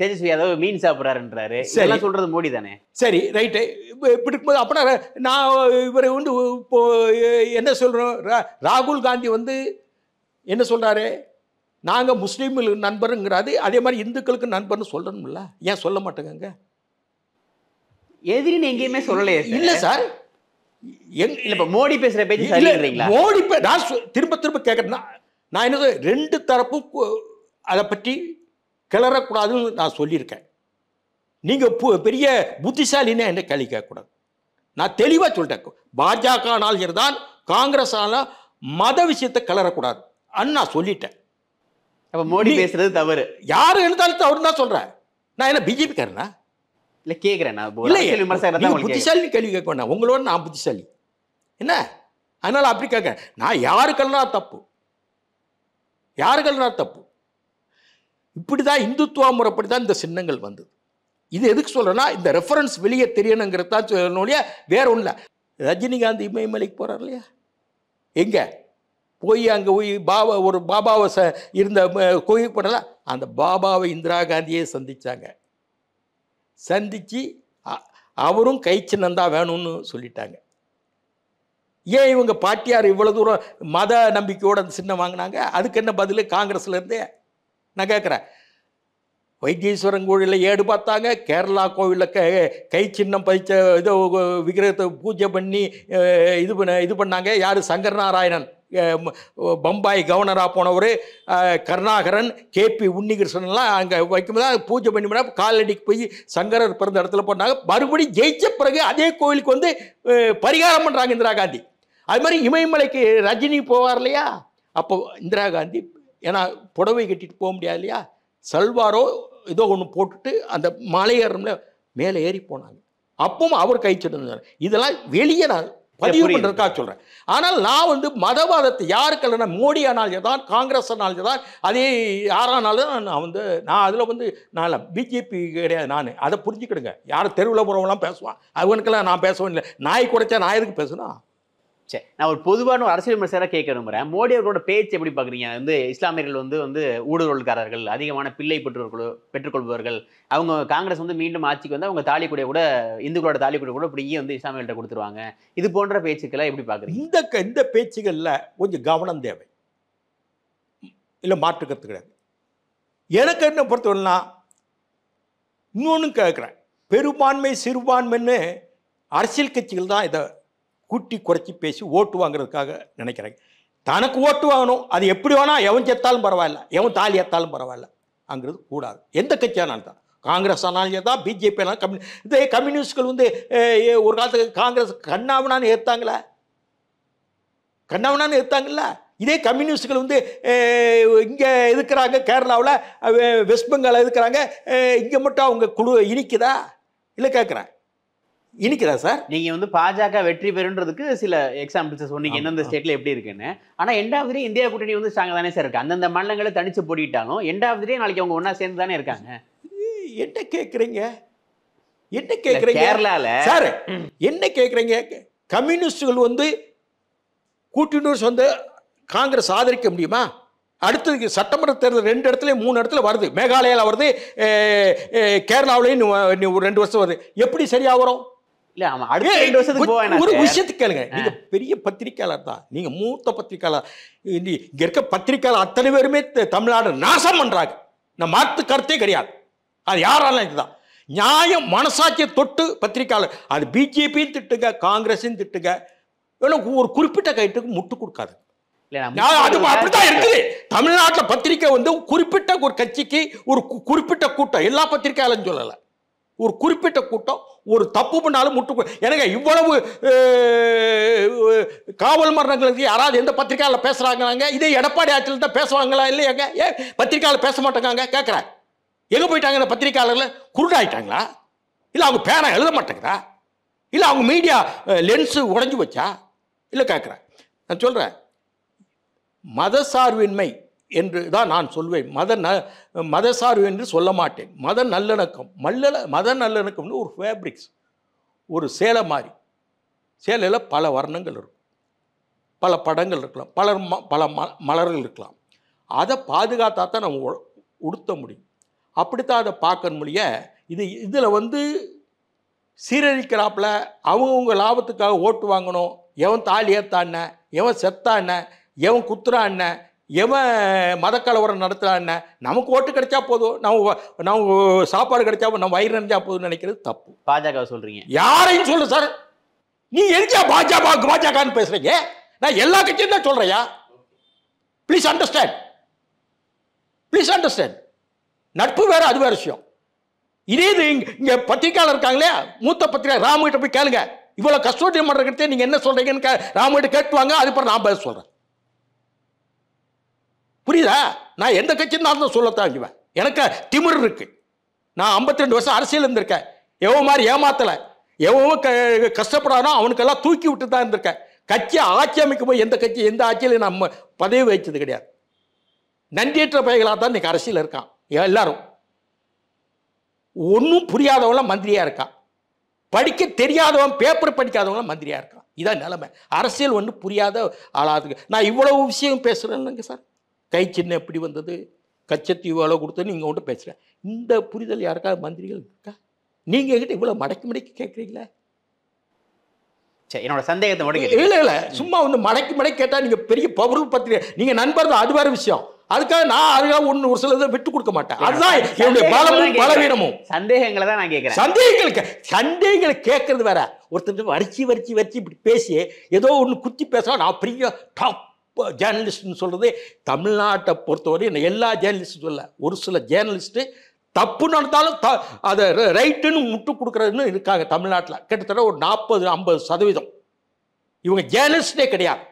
தேஜஸ்வி யாதவ் மீன் சாப்பிட்றாருன்றாரு இதெல்லாம் சொல்றது மோடி தானே சரி ரைட்டு இப்போ இப்படி இருக்கும்போது அப்படின்னா நான் இவரை வந்து இப்போ என்ன சொல்றோம் ராகுல் காந்தி வந்து என்ன சொல்கிறாரு நாங்கள் முஸ்லீம்களுக்கு நண்பருங்கிறாரு அதே மாதிரி இந்துக்களுக்கு நண்பர்னு சொல்லணும்ல ஏன் சொல்ல மாட்டேங்க எதிரின்னு எங்கேயுமே சொல்லலையே இல்லை சார் எங் இப்போ மோடி பேசுகிற பேச்சு சரிங்களா மோடி பே நான் திரும்ப திரும்ப கேட்குறேன்னா நான் என்ன ரெண்டு தரப்பும் அதை பற்றி கிளறக்கூடாதுன்னு நான் சொல்லியிருக்கேன் நீங்கள் பெரிய புத்திசாலின்னு என்ன கேள்வி கேட்கக்கூடாது நான் தெளிவாக சொல்லிட்டேன் தான் காங்கிரஸ் ஆனால் மத விஷயத்தை கிளறக்கூடாது அண்ணா சொல்லிட்டேன் அப்போ மோடி பேசுறது தவறு யார் எழுத்தாலும் தவறு தான் சொல்கிறேன் நான் என்ன பிஜேபிக்காரனா இல்லை கேட்குறேன் நான் புத்திசாலி கேள்வி கேட்க வேண்டாம் உங்களோட நான் புத்திசாலி என்ன அதனால் அப்படி கேட்க நான் யாருக்கெல்லாம் தப்பு யாருக்கெல்லாம் தப்பு இப்படி தான் இந்துத்துவ முறைப்படி தான் இந்த சின்னங்கள் வந்தது இது எதுக்கு சொல்கிறேன்னா இந்த ரெஃபரன்ஸ் வெளியே தெரியணுங்கிறதா சொல்லணும் இல்லையா வேற ஒன்றும் இல்லை ரஜினிகாந்த் இமயமலைக்கு போகிறார் இல்லையா எங்கே போய் அங்கே போய் பாபா ஒரு பாபாவை ச இருந்த கோயிப்படலாம் அந்த பாபாவை இந்திரா காந்தியை சந்தித்தாங்க சந்தித்து அவரும் கை தான் வேணும்னு சொல்லிட்டாங்க ஏன் இவங்க பாட்டியார் இவ்வளோ தூரம் மத நம்பிக்கையோடு அந்த சின்னம் வாங்கினாங்க அதுக்கு என்ன பதில் காங்கிரஸ்லேருந்தே நான் கேட்குறேன் வைத்தீஸ்வரன் கோவிலில் ஏடு பார்த்தாங்க கேரளா கோவிலில் க கை சின்னம் பதிச்ச இதோ விக்கிரகத்தை பூஜை பண்ணி இது பண்ண இது பண்ணாங்க யார் சங்கர் நாராயணன் பம்பாய் கவர்னராக போனவர் கருணாகரன் கேபி உன்னிகிருஷ்ணன்லாம் அங்கே வைக்கும்போது பூஜை பண்ணி காலடிக்கு போய் சங்கரர் பிறந்த இடத்துல போனாங்க மறுபடியும் ஜெயிச்ச பிறகு அதே கோவிலுக்கு வந்து பரிகாரம் பண்ணுறாங்க இந்திரா காந்தி அது மாதிரி இமயமலைக்கு ரஜினி போவார் இல்லையா அப்போ இந்திரா காந்தி ஏன்னா புடவை கட்டிட்டு போக முடியாது இல்லையா சல்வாரோ ஏதோ ஒன்று போட்டுட்டு அந்த மலையேறம்ல மேலே ஏறி போனாங்க அப்பவும் அவர் கை இருந்தார் இதெல்லாம் வெளியே நான் பதிவு பண்ணுறதுக்காக சொல்கிறேன் ஆனால் நான் வந்து மதவாதத்தை யாருக்கு இல்லைன்னா மோடி தான் காங்கிரஸ் தான் அதே யாரானாலும் நான் வந்து நான் அதில் வந்து நான் பிஜேபி கிடையாது நான் அதை புரிஞ்சுக்கிடுங்க யாரும் தெருவில் போகிறவங்களாம் பேசுவான் அவனுக்கெல்லாம் நான் பேசவும் இல்லை நாய் குறைச்சா நான் எதுக்கு பேசுனா சரி நான் ஒரு பொதுவான ஒரு அரசியல் மனசாக கேட்க விரும்புகிறேன் மோடி அவர்களோட பேச்சு எப்படி பார்க்குறீங்க வந்து இஸ்லாமியர்கள் வந்து வந்து ஊடுருவல்காரர்கள் அதிகமான பிள்ளை பெற்றோர்கள் பெற்றுக்கொள்பவர்கள் அவங்க காங்கிரஸ் வந்து மீண்டும் ஆட்சிக்கு வந்து அவங்க தாலிக்குடியை கூட இந்துக்களோட தாலிக்குடியை கூட இப்படி வந்து இஸ்லாமியர்கள்ட்ட கொடுத்துருவாங்க இது போன்ற பேச்சுக்களை எப்படி பார்க்குறீங்க இந்த இந்த பேச்சுகளில் கொஞ்சம் கவனம் தேவை இல்லை மாற்று கிடையாது எனக்கு என்ன பொறுத்தவரைலாம் இன்னொன்று கேட்குறேன் பெரும்பான்மை சிறுபான்மைன்னு அரசியல் கட்சிகள் தான் இதை கூட்டி குறைச்சி பேசி ஓட்டு வாங்குறதுக்காக நினைக்கிறேன் தனக்கு ஓட்டு வாங்கணும் அது எப்படி வேணால் எவன் செத்தாலும் பரவாயில்ல எவன் தாலி ஏற்றாலும் பரவாயில்ல அங்கிறது கூடாது எந்த கட்சியானாலும் தான் காங்கிரஸ் ஆனாலும் ஏதா பிஜேபி ஆனாலும் கம்யூனி இதே கம்யூனிஸ்ட்கள் வந்து ஒரு காலத்துக்கு காங்கிரஸ் கண்ணாவனான்னு ஏற்றாங்களே கண்ணாவனான்னு ஏற்றாங்கல்ல இதே கம்யூனிஸ்ட்கள் வந்து இங்கே இருக்கிறாங்க கேரளாவில் வெஸ்ட் பெங்காலில் இருக்கிறாங்க இங்கே மட்டும் அவங்க குழு இனிக்குதா இல்லை கேட்குறேன் இனிக்குதா சார் நீங்கள் வந்து பாஜக வெற்றி பெறுன்றதுக்கு சில எக்ஸாம்பிள்ஸ் சொன்னீங்க எந்தெந்த ஸ்டேட்டில் எப்படி இருக்குன்னு ஆனால் எண்ட் ஆஃப் இந்தியா கூட்டணி வந்து ஸ்ட்ராங்காக தானே சார் இருக்குது அந்தந்த மாநிலங்களை தனிச்சு போட்டிட்டாலும் எண்ட் ஆஃப் நாளைக்கு அவங்க ஒன்றா சேர்ந்து தானே இருக்காங்க என்ன கேட்குறீங்க என்ன கேட்குறீங்க கேரளாவில் சார் என்ன கேட்குறீங்க கம்யூனிஸ்டுகள் வந்து கூட்டணி வந்து காங்கிரஸ் ஆதரிக்க முடியுமா அடுத்தது சட்டமன்ற தேர்தல் ரெண்டு இடத்துலையும் மூணு இடத்துல வருது மேகாலயாவில் வருது கேரளாவிலையும் ரெண்டு வருஷம் வருது எப்படி சரியாக வரும் இல்ல அவன் அடுத்த ரெண்டு வருஷத்துக்கு ஒரு விஷயத்துக்கு கேளுங்க நீங்க பெரிய பத்திரிக்கையாளர் தான் நீங்க மூத்த பத்திரிக்கையாளர் இங்க இருக்க பத்திரிக்கையாளர் அத்தனை பேருமே தமிழ்நாடு நாசம் பண்றாங்க நான் மாற்று கருத்தே கிடையாது அது யாராலும் இதுதான் நியாயம் மனசாட்சியை தொட்டு பத்திரிக்கையாளர் அது பிஜேபியும் திட்டுங்க காங்கிரஸையும் திட்டுங்க ஒரு குறிப்பிட்ட கைட்டுக்கு முட்டு கொடுக்காது அது அப்படித்தான் இருக்குது தமிழ்நாட்டில் பத்திரிக்கை வந்து குறிப்பிட்ட ஒரு கட்சிக்கு ஒரு குறிப்பிட்ட கூட்டம் எல்லா பத்திரிக்கையாளரும் சொல்லலை ஒரு குறிப்பிட்ட கூட்டம் ஒரு தப்பு பண்ணாலும் முட்டு எனக்கு இவ்வளவு காவல் மரணங்களுக்கு யாராவது எந்த பத்திரிக்கையில் பேசுகிறாங்க இதே எடப்பாடி ஆட்சியில் தான் பேசுவாங்களா இல்லையாங்க ஏன் பத்திரிக்கையில் பேச மாட்டேங்காங்க கேட்குறேன் எங்கே போயிட்டாங்க இந்த பத்திரிக்கையாளர்கள் குருடாயிட்டாங்களா இல்லை அவங்க பேரை எழுத மாட்டேங்கிறா இல்லை அவங்க மீடியா லென்ஸு உடஞ்சி வச்சா இல்லை கேட்குறேன் நான் சொல்கிறேன் மதசார்பின்மை என்று தான் நான் சொல்வேன் மத ந மதசார்பு என்று சொல்ல மாட்டேன் மத நல்லிணக்கம் மல்ல மத நல்லிணக்கம்னு ஒரு ஃபேப்ரிக்ஸ் ஒரு சேலை மாதிரி சேலையில் பல வர்ணங்கள் இருக்கும் பல படங்கள் இருக்கலாம் பலர் ம பல ம மலர்கள் இருக்கலாம் அதை பாதுகாத்தா தான் நம்ம உடுத்த முடியும் அப்படித்தான் அதை பார்க்க முடிய இது இதில் வந்து சீரழிக்கிறாப்புல அவங்கவுங்க லாபத்துக்காக ஓட்டு வாங்கணும் எவன் தாலி ஏற்றான்ன எவன் செத்தான்ன எவன் குத்துறான்ன எவன் மதக்கலவரம் என்ன நமக்கு ஓட்டு கிடைச்சா போதும் நம்ம நம்ம சாப்பாடு கிடைச்சா நம்ம வயிறு நினைச்சா போதும்னு நினைக்கிறது தப்பு பாஜக சொல்றீங்க யாரையும் சொல்லு சார் நீ எரிஞ்சா பாஜக பாஜகன்னு பேசுறீங்க நான் எல்லா கட்சியும் தான் சொல்றையா ப்ளீஸ் அண்டர்ஸ்டாண்ட் ப்ளீஸ் அண்டர்ஸ்டாண்ட் நட்பு வேற அது வேற விஷயம் இதே இது இங்கே பத்திரிக்கையாளர் இருக்காங்களே மூத்த பத்திரிகை ராமகிட்ட போய் கேளுங்க இவ்வளோ கஸ்டோடியம் பண்ணுறதுக்கு நீங்கள் என்ன சொல்கிறீங்கன்னு ராமகிட்ட கேட்டுவாங்க அதுக்கப்புறம் நான் பதில் சொல்கிறேன் புரியுதா நான் எந்த கட்சின்னு நான் சொல்லத்தான் அஞ்சுவேன் எனக்கு திமிர் இருக்கு நான் ஐம்பத்தி ரெண்டு வருஷம் அரசியல் இருந்திருக்கேன் எவ்வளோ மாதிரி ஏமாத்தலை எவ்வளோ க கஷ்டப்படாதோ அவனுக்கெல்லாம் தூக்கி விட்டு தான் இருந்திருக்கேன் கட்சியை ஆட்சி அமைக்கும் போது எந்த கட்சி எந்த ஆட்சியிலையும் நம்ம பதவி வச்சது கிடையாது நன்றியற்ற பையங்களாக தான் இன்றைக்கி அரசியல் இருக்கான் எல்லாரும் ஒன்றும் புரியாதவங்களாம் மந்திரியாக இருக்கான் படிக்க தெரியாதவன் பேப்பர் படிக்காதவங்களாம் மந்திரியாக இருக்கான் இதான் நிலைமை அரசியல் ஒன்று புரியாத ஆளாதுக்கு நான் இவ்வளவு விஷயம் பேசுகிறேன்னுங்க சார் கை சின்ன எப்படி வந்தது கச்சத்தீவு அளவு கொடுத்து நீங்கள் ஒன்று பேசுகிறேன் இந்த புரிதல் யாருக்காவது மந்திரிகள் இருக்கா நீங்கள் எங்கிட்ட இவ்வளோ மடக்கி மடக்கி கேட்குறீங்களா சரி என்னோட சந்தேகத்தை முடிக்க இல்லை இல்லை சும்மா வந்து மடக்கி மடக்கி கேட்டால் நீங்கள் பெரிய பவர்கள் பத்திரிகை நீங்கள் நண்பர் தான் அது வேறு விஷயம் அதுக்காக நான் அதுக்காக ஒன்று ஒரு சில இதை விட்டு கொடுக்க மாட்டேன் அதுதான் என்னுடைய பலமும் பலவீனமும் சந்தேகங்களை தான் நான் கேட்குறேன் சந்தேகங்கள் சந்தேகங்களை கேட்கறது வேற ஒருத்தர் வரிச்சு வரிச்சு வரிச்சு இப்படி பேசி ஏதோ ஒன்று குத்தி பேசுனா நான் பெரிய டாப் ஜேர்னலிஸ்ட்னு சொல்கிறது தமிழ்நாட்டை பொறுத்தவரை எல்லா ஜேர்னலிஸ்ட்டும் சொல்ல ஒரு சில ஜேர்னலிஸ்ட்டு தப்பு நடந்தாலும் த அதை ரைட்டுன்னு முட்டு கொடுக்குறதுன்னு இருக்காங்க தமிழ்நாட்டில் கிட்டத்தட்ட ஒரு நாற்பது ஐம்பது சதவீதம் இவங்க ஜேர்னலிஸ்டே கிடையாது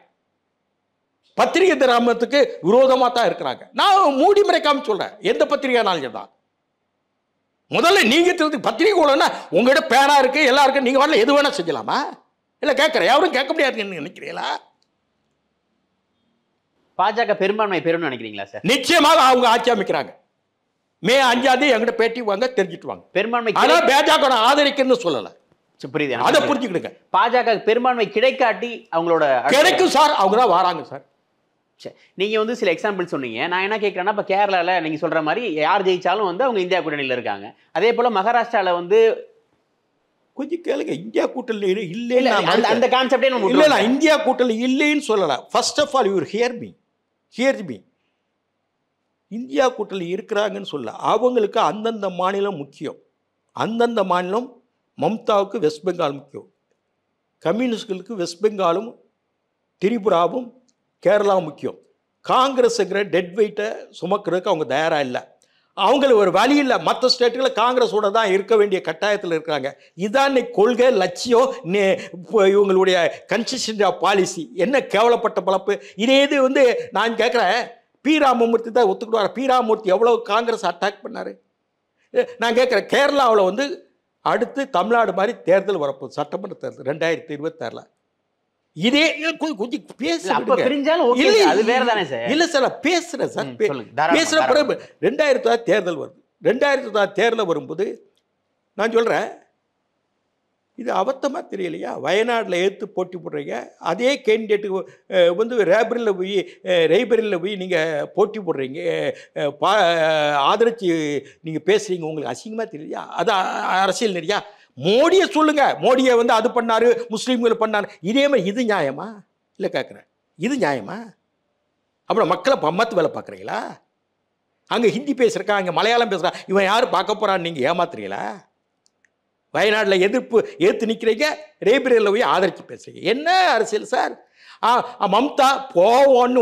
பத்திரிகை திராமத்துக்கு விரோதமாக தான் இருக்கிறாங்க நான் மூடி முறைக்காம சொல்கிறேன் எந்த பத்திரிகைனாலும் தான் முதல்ல நீங்கள் தெரிஞ்சு பத்திரிகை கூடன்னா உங்கள்கிட்ட பேனா இருக்குது எல்லாருக்கும் நீங்கள் வரல எது வேணால் செஞ்சலாமா இல்லை கேட்குறேன் யாரும் கேட்க முடியாதுன்னு நினைக்கிறீங்களா பாஜக பெரும்பான்மை பெறும்னு நினைக்கிறீங்களா சார் நிச்சயமாக அவங்க ஆட்சி அமைக்கிறாங்க மே அஞ்சாம் தேதி எங்கிட்ட பேட்டி வாங்க தெரிஞ்சுட்டு வாங்க பெரும்பான்மை ஆனால் பாஜக ஆதரிக்குன்னு சொல்லலை புரியுது அதை புரிஞ்சுக்கிடுங்க பாஜக பெரும்பான்மை கிடைக்காட்டி அவங்களோட கிடைக்கும் சார் அவங்க தான் வராங்க சார் சரி நீங்கள் வந்து சில எக்ஸாம்பிள் சொன்னீங்க நான் என்ன கேட்குறேன்னா இப்போ கேரளாவில் நீங்கள் சொல்கிற மாதிரி யார் ஜெயித்தாலும் வந்து அவங்க இந்தியா கூட்டணியில் இருக்காங்க அதே போல் மகாராஷ்டிராவில் வந்து கொஞ்சம் கேளுங்க இந்தியா கூட்டணியில் இல்லை அந்த கான்செப்டே இல்லை இந்தியா கூட்டணியில் இல்லைன்னு சொல்லலை first of all your hear me hear me India கூட்டில் இருக்கிறாங்கன்னு சொல்ல அவங்களுக்கு அந்தந்த மாநிலம் முக்கியம் அந்தந்த மாநிலம் மம்தாவுக்கு வெஸ்ட் பெங்கால் முக்கியம் கம்யூனிஸ்டுகளுக்கு வெஸ்ட் பெங்காலும் திரிபுராவும் கேரளாவும் முக்கியம் காங்கிரஸுங்கிற டெட் வெயிட்டை சுமக்கிறதுக்கு அவங்க தயாராக இல்லை அவங்களுக்கு ஒரு வழி இல்லை மற்ற ஸ்டேட்டுகளை காங்கிரஸோட தான் இருக்க வேண்டிய கட்டாயத்தில் இருக்கிறாங்க இதான் நீ கொள்கை லட்சியம் இவங்களுடைய கன்சிஸ்டன்ட் ஆஃப் பாலிசி என்ன கேவலப்பட்ட பழப்பு இதே இது வந்து நான் கேட்குறேன் பி ராமமூர்த்தி தான் ஒத்துக்கிடுவார் பி ராமமூர்த்தி எவ்வளோ காங்கிரஸ் அட்டாக் பண்ணார் நான் கேட்குறேன் கேரளாவில் வந்து அடுத்து தமிழ்நாடு மாதிரி தேர்தல் வரப்போகுது சட்டமன்ற தேர்தல் ரெண்டாயிரத்தி இருபத்தாறில் இதே கொஞ்சம் கொஞ்சம் பேச பிரிஞ்சாலும் வேற தானே சார் இல்லை சார் பேசுகிறேன் சார் பேசுகிற பிறகு ரெண்டாயிரத்து தொள்ளாயிரத்தி தேர்தல் வருது ரெண்டாயிரத்து தொள்ளாயிரத்தி தேர்தல் வரும்போது நான் சொல்கிறேன் இது அபத்தமாக தெரியலையா வயநாட்டில் ஏற்று போட்டி போடுறீங்க அதே கேண்டிடேட்டுக்கு வந்து ரேபரில் போய் ரேபரியில் போய் நீங்கள் போட்டி போடுறீங்க பா ஆதரித்து நீங்கள் பேசுகிறீங்க உங்களுக்கு அசிங்கமாக தெரியலையா அது அரசியல் நெறியா மோடியை சொல்லுங்க மோடியை வந்து அது பண்ணாரு முஸ்லீம்கள் பண்ணாரு இதே மாதிரி இது நியாயமா இல்லை கேட்குறேன் இது நியாயமா அப்புறம் மக்களை பம்மத்து வேலை பார்க்குறீங்களா அங்கே ஹிந்தி பேசுகிறக்கா அங்கே மலையாளம் பேசுகிறா இவன் யார் பார்க்க போகிறான்னு நீங்கள் ஏமாத்துறீங்களா வயநாட்டில் எதிர்ப்பு ஏற்று நிற்கிறீங்க ரேபிரியரில் போய் ஆதரித்து பேசுகிறீங்க என்ன அரசியல் சார் மம்தா போவோன்னு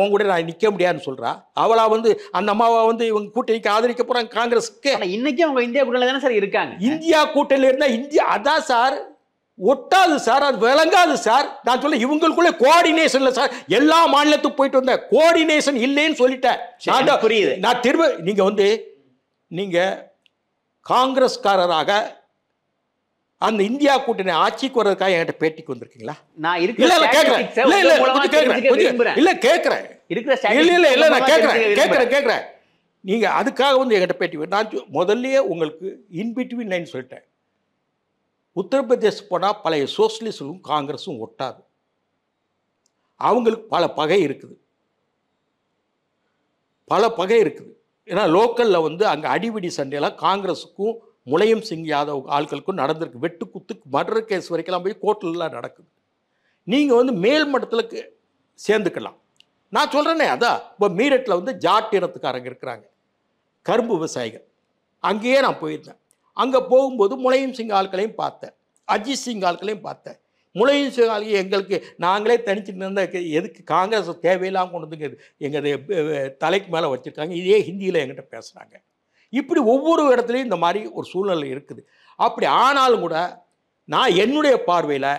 உன் கூட நான் நிற்க முடியாதுன்னு சொல்கிறா அவளா வந்து அந்த அம்மாவை வந்து இவங்க கூட்டணிக்கு ஆதரிக்க போகிறாங்க காங்கிரஸுக்கு இன்றைக்கும் அவங்க இந்தியா கூட்டணியில் தானே சார் இருக்காங்க இந்தியா கூட்டணியில் இருந்தால் இந்தியா அதான் சார் ஒட்டாது சார் அது விளங்காது சார் நான் சொல்ல இவங்களுக்குள்ளே கோஆர்டினேஷன் இல்லை சார் எல்லா மாநிலத்துக்கும் போயிட்டு வந்தேன் கோஆர்டினேஷன் இல்லைன்னு சொல்லிட்டேன் புரியுது நான் திரும்ப நீங்கள் வந்து நீங்கள் காங்கிரஸ்காரராக அந்த இந்தியா கூட்டணி ஆட்சிக்கு வர்றதுக்காக என்கிட்ட பேட்டிக்கு வந்திருக்கீங்களா நான் நான் நீங்க அதுக்காக வந்து என்கிட்ட பேட்டி நான் முதல்ல உங்களுக்கு இன்பிட்வீன் லைன் சொல்லிட்டேன் உத்தரப்பிரதேசம் போனால் பழைய சோசியலிஸ்டும் காங்கிரஸும் ஒட்டாது அவங்களுக்கு பல பகை இருக்குது பல பகை இருக்குது ஏன்னா லோக்கலில் வந்து அங்கே அடிபிடி சண்டையெல்லாம் காங்கிரஸுக்கும் முலையும் சிங் யாதவ் ஆட்களுக்கும் நடந்திருக்கு குத்துக்கு மர்டர் கேஸ் வரைக்கெல்லாம் போய் கோர்ட்லாம் நடக்குது நீங்கள் வந்து மேல் மட்டத்தில் சேர்ந்துக்கலாம் நான் சொல்கிறேனே அதான் இப்போ மீரட்டில் வந்து ஜாட் இனத்துக்காரங்க இருக்கிறாங்க கரும்பு விவசாயிகள் அங்கேயே நான் போயிருந்தேன் அங்கே போகும்போது முலையும் சிங் ஆட்களையும் பார்த்தேன் அஜித் சிங் ஆட்களையும் பார்த்தேன் முலையும் சிங் எங்களுக்கு நாங்களே தனிச்சுட்டு இருந்த எதுக்கு காங்கிரஸ் தேவையில்லாமல் கொண்டு வந்து எங்கள் தலைக்கு மேலே வச்சுருக்காங்க இதே ஹிந்தியில் எங்கிட்ட பேசுகிறாங்க இப்படி ஒவ்வொரு இடத்துலையும் இந்த மாதிரி ஒரு சூழ்நிலை இருக்குது அப்படி ஆனாலும் கூட நான் என்னுடைய பார்வையில்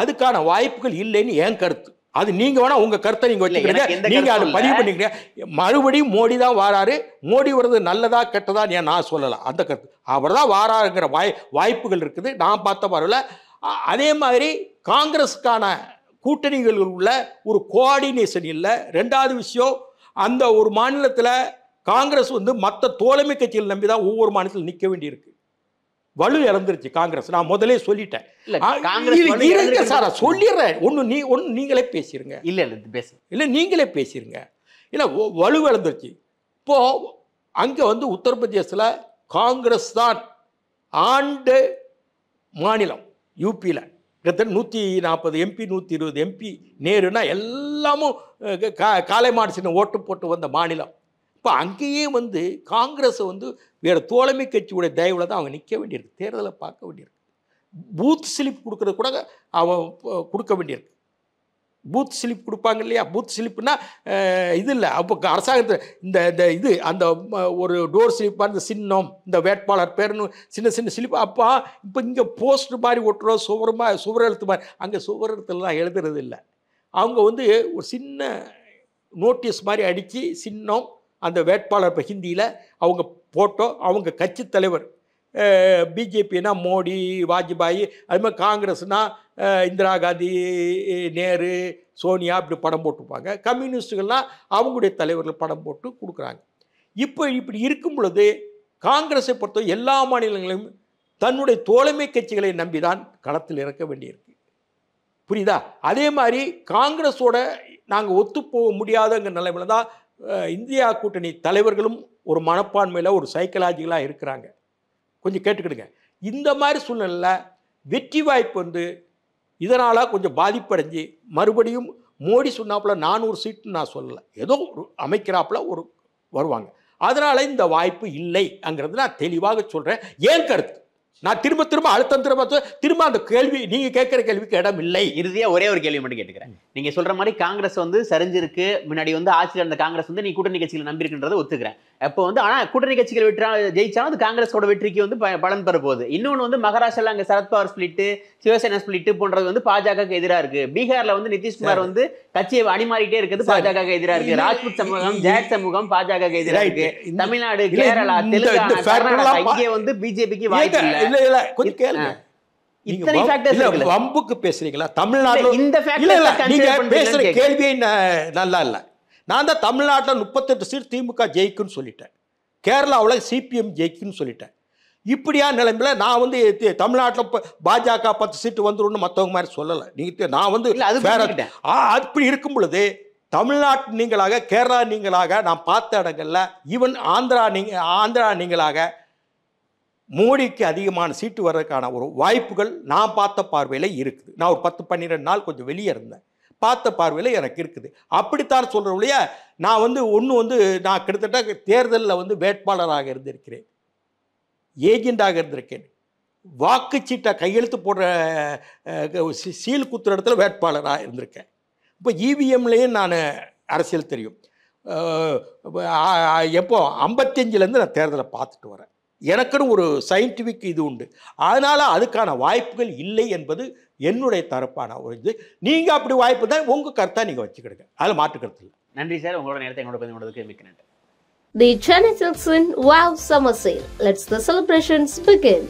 அதுக்கான வாய்ப்புகள் இல்லைன்னு என் கருத்து அது நீங்க வேணா உங்க கருத்தை நீங்க வச்சுக்கிறீங்க நீங்க அதை பதிவு பண்ணிக்கிறீங்க மறுபடியும் மோடி தான் வராரு மோடி வர்றது நல்லதா கெட்டதா நான் சொல்லலாம் அந்த கருத்து அவர் தான் வாராருங்கிற வாய் வாய்ப்புகள் இருக்குது நான் பார்த்த பார்வையில் அதே மாதிரி காங்கிரஸுக்கான கூட்டணிகள் உள்ள ஒரு கோஆர்டினேஷன் இல்லை ரெண்டாவது விஷயம் அந்த ஒரு மாநிலத்தில் காங்கிரஸ் வந்து மற்ற தோழமை கட்சியில் நம்பி தான் ஒவ்வொரு மாநிலத்தில் நிற்க வேண்டியிருக்கு வலு இறந்துருச்சு காங்கிரஸ் நான் முதலே சொல்லிட்டேன் இருங்க சார் சொல்லிடுறேன் ஒன்று நீ ஒன்று நீங்களே பேசிடுங்க இல்லை இல்லை பேச இல்லை நீங்களே பேசிடுங்க இல்லை வலு இழந்துருச்சு இப்போது அங்கே வந்து உத்தரப்பிரதேசில் காங்கிரஸ் தான் ஆண்டு மாநிலம் யூபியில் கிட்டத்தட்ட நூற்றி நாற்பது எம்பி நூற்றி இருபது எம்பி நேருன்னா எல்லாமும் கா காலை மாடு சின்ன ஓட்டு போட்டு வந்த மாநிலம் அப்போ அங்கேயே வந்து காங்கிரஸ் வந்து வேறு தோழமை கட்சியுடைய தயவில் தான் அவங்க நிற்க வேண்டியிருக்கு தேர்தலை பார்க்க வேண்டியிருக்கு பூத் ஸ்லிப் கொடுக்குறது கூட அவன் கொடுக்க வேண்டியிருக்கு பூத் ஸ்லிப் கொடுப்பாங்க இல்லையா பூத் ஸ்லிப்னா இது இல்லை அப்போ அரசாங்கத்தில் இந்த இந்த இது அந்த ஒரு டோர் ஸ்லிப்பாக அந்த சின்னம் இந்த வேட்பாளர் பேர்னு சின்ன சின்ன ஸ்லிப் அப்போ இப்போ இங்கே போஸ்ட் மாதிரி ஒட்டுறோம் சுவரமாக சுவர் எழுத்து மாதிரி அங்கே சுவர் எழுத்துலாம் எழுதுறது இல்லை அவங்க வந்து ஒரு சின்ன நோட்டீஸ் மாதிரி அடித்து சின்னம் அந்த வேட்பாளர் இப்போ ஹிந்தியில் அவங்க போட்டோ அவங்க கட்சி தலைவர் பிஜேபினா மோடி வாஜ்பாய் அது மாதிரி காங்கிரஸ்னால் இந்திரா காந்தி நேரு சோனியா இப்படி படம் போட்டிருப்பாங்க கம்யூனிஸ்டுகள்லாம் அவங்களுடைய தலைவர்கள் படம் போட்டு கொடுக்குறாங்க இப்போ இப்படி இருக்கும் பொழுது காங்கிரஸை பொறுத்த எல்லா மாநிலங்களையும் தன்னுடைய தோழமை கட்சிகளை நம்பி தான் களத்தில் இறக்க வேண்டியிருக்கு புரியுதா அதே மாதிரி காங்கிரஸோட நாங்கள் ஒத்து போக முடியாதங்கிற நிலைமையில் தான் இந்தியா கூட்டணி தலைவர்களும் ஒரு மனப்பான்மையில் ஒரு சைக்கலாஜிக்கலாக இருக்கிறாங்க கொஞ்சம் கேட்டுக்கிடுங்க இந்த மாதிரி சூழ்நிலையில் வெற்றி வாய்ப்பு வந்து இதனால் கொஞ்சம் பாதிப்படைஞ்சு மறுபடியும் மோடி சொன்னாப்பில் நானூறு சீட்டுன்னு நான் சொல்லலை ஏதோ ஒரு அமைக்கிறாப்பில் ஒரு வருவாங்க அதனால் இந்த வாய்ப்பு இல்லைங்கிறது நான் தெளிவாக சொல்கிறேன் ஏன் கருத்து நான் திரும்ப திரும்ப அழுத்தம் திரும்ப திரும்ப அந்த கேள்வி நீங்க கேட்கிற கேள்விக்கு இடம் இல்லை இறுதியா ஒரே ஒரு கேள்வி மட்டும் கேட்டுக்கிறேன் நீங்க சொல்ற மாதிரி காங்கிரஸ் வந்து சரிஞ்சிருக்கு முன்னாடி வந்து ஆட்சியில் இருந்த காங்கிரஸ் வந்து நீ கூட்டணி கட்சிகளை நம்பியிருக்குன்றதை ஒத்துக்கிறேன் இப்போ வந்து ஆனால் கூட்டணி கட்சிகள் வெற்றி ஜெயிச்சாலும் அது காங்கிரஸோட வெற்றிக்கு வந்து பலன் பெற போகுது இன்னொன்று வந்து மகாராஷ்டிராவில் அங்கே சரத்பவர் ஸ்பிளிட்டு சிவசேனா ஸ்பிளிட்டு போன்றது வந்து பாஜகவுக்கு எதிராக இருக்கு பீகாரில் வந்து நிதிஷ்குமார் வந்து கட்சியை அணிமாறிட்டே இருக்கிறது பாஜகவுக்கு எதிராக இருக்கு ராஜ்புத் சமூகம் ஜேட் சமூகம் பாஜகவுக்கு எதிராக இருக்கு தமிழ்நாடு கேரளா தெலுங்கு வந்து பிஜேபிக்கு வாய்ப்பு இல்லை கொஞ்சம் கேளுங்க இத்தனை வம்புக்கு பேசுறீங்களா தமிழ்நாடு இந்த நீங்க பேசுற கேள்வியே நல்லா இல்லை நான் தான் தமிழ்நாட்டில் முப்பத்தெட்டு சீட் திமுக ஜெயிக்குன்னு சொல்லிட்டேன் கேரளாவில் சிபிஎம் ஜெயிக்குன்னு சொல்லிட்டேன் இப்படியா நிலைமையில் நான் வந்து தமிழ்நாட்டில் இப்போ பாஜக பத்து சீட்டு வந்துடும் மற்றவங்க மாதிரி சொல்லலை நீங்கள் நான் வந்து அது அப்படி இருக்கும் பொழுது தமிழ்நாட்டு நீங்களாக கேரளா நீங்களாக நான் பார்த்த இடங்களில் ஈவன் ஆந்திரா நீங்க ஆந்திரா நீங்களாக மோடிக்கு அதிகமான சீட்டு வர்றதுக்கான ஒரு வாய்ப்புகள் நான் பார்த்த பார்வையில் இருக்குது நான் ஒரு பத்து பன்னிரெண்டு நாள் கொஞ்சம் வெளியே இருந்தேன் பார்த்த பார்வையில் எனக்கு இருக்குது அப்படித்தான் சொல்கிற ஒழிய நான் வந்து ஒன்று வந்து நான் கிட்டத்தட்ட தேர்தலில் வந்து வேட்பாளராக இருந்திருக்கிறேன் ஏஜெண்டாக இருந்திருக்கேன் வாக்குச்சீட்டை கையெழுத்து போடுற சீல் குத்துற இடத்துல வேட்பாளராக இருந்திருக்கேன் இப்போ இவிஎம்லேயும் நான் அரசியல் தெரியும் எப்போ ஐம்பத்தஞ்சிலேருந்து நான் தேர்தலை பார்த்துட்டு வரேன் எனக்குன்னு ஒரு சயின்டிஃபிக் இது உண்டு அதனால் அதுக்கான வாய்ப்புகள் இல்லை என்பது என்னுடைய தரப்பான ஒரு இது நீங்கள் அப்படி வாய்ப்பு தான் உங்கள் கருத்தாக நீங்கள் வச்சுக்கிடுங்க அதில் மாற்றுக்கிறது இல்லை நன்றி சார் உங்களோட நேரத்தை எங்களோட பதிவு கொண்டதுக்கு மிக்க நன்றி The Channel Tilson wow summer sale. Let's the celebrations begin.